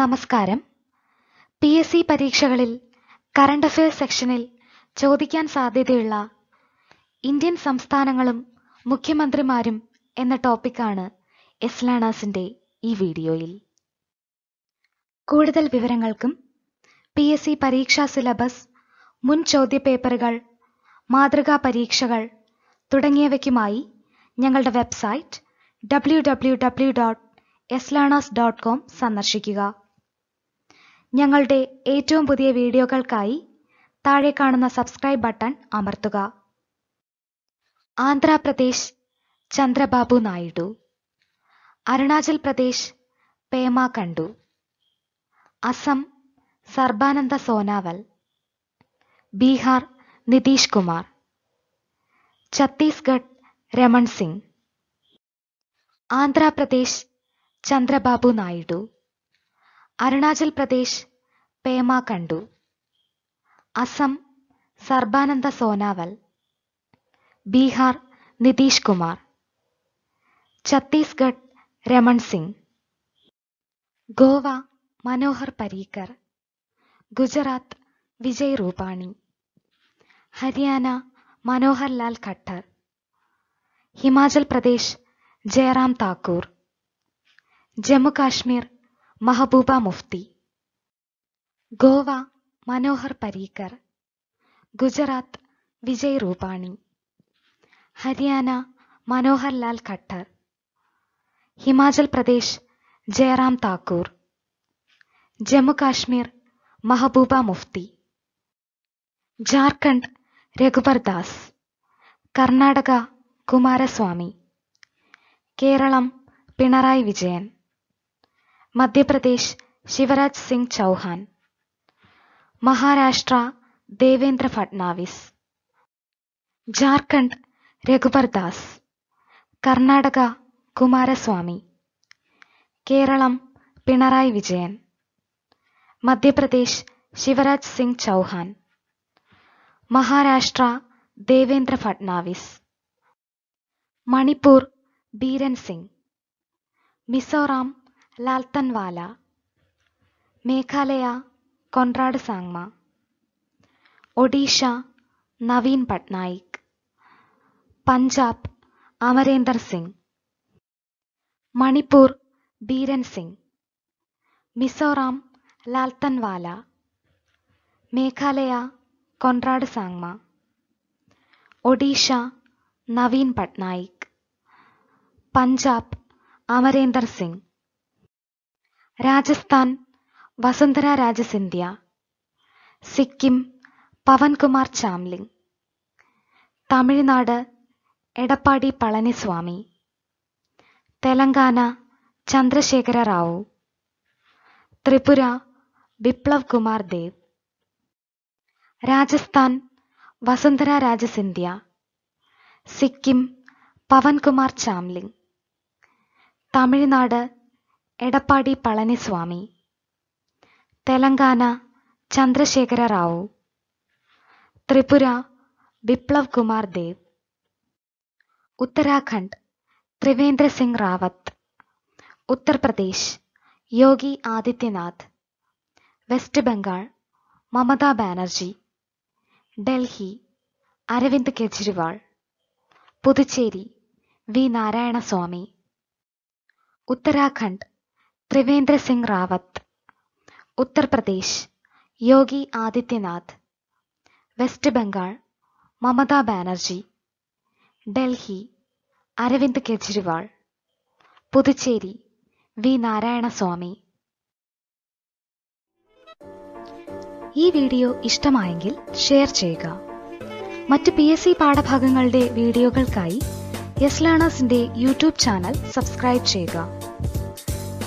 നമസ്കാരം P S C പരീക്ഷകളിൽ current affairs സെക്ഷനിൽ ചോദിക്കാൻ സാധ്യതയുള്ള ഇന്ത്യൻ സംസ്ഥാനങ്ങളും മുഖ്യമന്ത്രിമാരും എന്ന ടോപ്പിക്കാണ് എസ് ഈ വീഡിയോയിൽ കൂടുതൽ വിവരങ്ങൾക്കും പി എസ് സി പരീക്ഷാ സിലബസ് മുൻ ചോദ്യപേപ്പറുകൾ മാതൃകാ പരീക്ഷകൾ തുടങ്ങിയവയ്ക്കുമായി ഞങ്ങളുടെ website W W W dot എസ്ലാണാസ് ഡോട്ട് കോം സന്ദർശിക്കുക ഞങ്ങളുടെ ഏറ്റവും പുതിയ വീഡിയോകൾക്കായി താഴെ കാണുന്ന സബ്സ്ക്രൈബ് ബട്ടൺ അമർത്തുക ആന്ധ്രാപ്രദേശ് ചന്ദ്രബാബു നായിഡു അരുണാചൽ പ്രദേശ് പേമ കണ്ടു അസം സർബാനന്ദ സോനാവൽ ബീഹാർ നിതീഷ് കുമാർ ഛത്തീസ്ഗഡ് രമൺ സിംഗ് ആന്ധ്രാപ്രദേശ് ചന്ദ്രബാബു നായിഡു അരുണാചൽ പ്രദേശ് പേമ കണ്ടു അസം സർബാനന്ദ സോനാവൽ ബീഹാർ നിതീഷ് കുമാർ ഛത്തീസ്ഗഡ് രമൺ സിംഗ് ഗോവ മനോഹർ പരീക്കർ ഗുജറാത്ത് വിജയ് റൂപാണി ഹരിയാന മനോഹർ ലാൽ ഖട്ടർ ഹിമാചൽ പ്രദേശ് ജയറാം താക്കൂർ ജമ്മു കാശ്മീർ മെഹബൂബ മുഫ്തി ഗോവ മനോഹർ പരീക്കർ ഗുജറാത്ത് വിജയ് രൂപാണി ഹരിയാന മനോഹർ ലാൽ ഖട്ടർ ഹിമാചൽ പ്രദേശ് ജയറാം താക്കൂർ ജമ്മു കാശ്മീർ മെഹബൂബ മുഫ്തി ജാർഖണ്ഡ് രഘുബർ ദാസ് കർണാടക കുമാരസ്വാമി കേരളം പിണറായി വിജയൻ मध्य प्रदेश शिवराज सिंह चौहान महाराष्ट्र देवेंद्र फडनाविस झारखंड रघुबर दास कर्णाटक स्वामी केरलम पिणराई विजय मध्य प्रदेश शिवराज सिंह चौहान महाराष्ट्र देवेंद्र फडनाविस मणिपुर बीरन सिंह मिजोराम लाल मेघालय कोनराड सांगम ओडिशा नवीन पटनायक पंजाब अमरेंद्र सिंह मणिपुर बीरन सिंह मिजोराम लाल मेघालय कोनराड सांगम ओडिशा नवीन पटनायक पंजाब अमरेंद्र सिंह രാജസ്ഥാൻ വസുന്ധര രാജസിന്ധ്യ സിന്ധ്യ സിക്കിം പവൻകുമാർ ചാംലിംഗ് തമിഴ്നാട് എടപ്പാടി പളനിസ്വാമി തെലങ്കാന ചന്ദ്രശേഖര റാവു ത്രിപുര ബിപ്ലവ് കുമാർ ദേവ് രാജസ്ഥാൻ വസുന്ധര രാജസിന്ധ്യ സിന്ധ്യ സിക്കിം പവൻകുമാർ ചാംലിംഗ് തമിഴ്നാട് എടപ്പാടി പളനിസ്വാമി തെലങ്കാന ചന്ദ്രശേഖര റാവു ത്രിപുര ബിപ്ലവ് കുമാർ ദേവ് ഉത്തരാഖണ്ഡ് ത്രിവേന്ദ്ര സിംഗ് റാവത്ത് ഉത്തർപ്രദേശ് യോഗി ആദിത്യനാഥ് വെസ്റ്റ് ബംഗാൾ മമതാ ബാനർജി ഡൽഹി അരവിന്ദ് കെജ്രിവാൾ പുതുച്ചേരി വി നാരായണസ്വാമി ഉത്തരാഖണ്ഡ് ത്രിവേന്ദ്ര സിംഗ് റാവത്ത് ഉത്തർപ്രദേശ് യോഗി ആദിത്യനാഥ് വെസ്റ്റ് ബംഗാൾ മമതാ ബാനർജി ഡൽഹി അരവിന്ദ് കെജ്രിവാൾ പുതുച്ചേരി വി നാരായണസ്വാമി ഈ വീഡിയോ ഇഷ്ടമായെങ്കിൽ ഷെയർ ചെയ്യുക മറ്റ് പി എസ് സി പാഠഭാഗങ്ങളുടെ വീഡിയോകൾക്കായി യെസ് ലേണേഴ്സിന്റെ യൂട്യൂബ് ചാനൽ സബ്സ്ക്രൈബ് ചെയ്യുക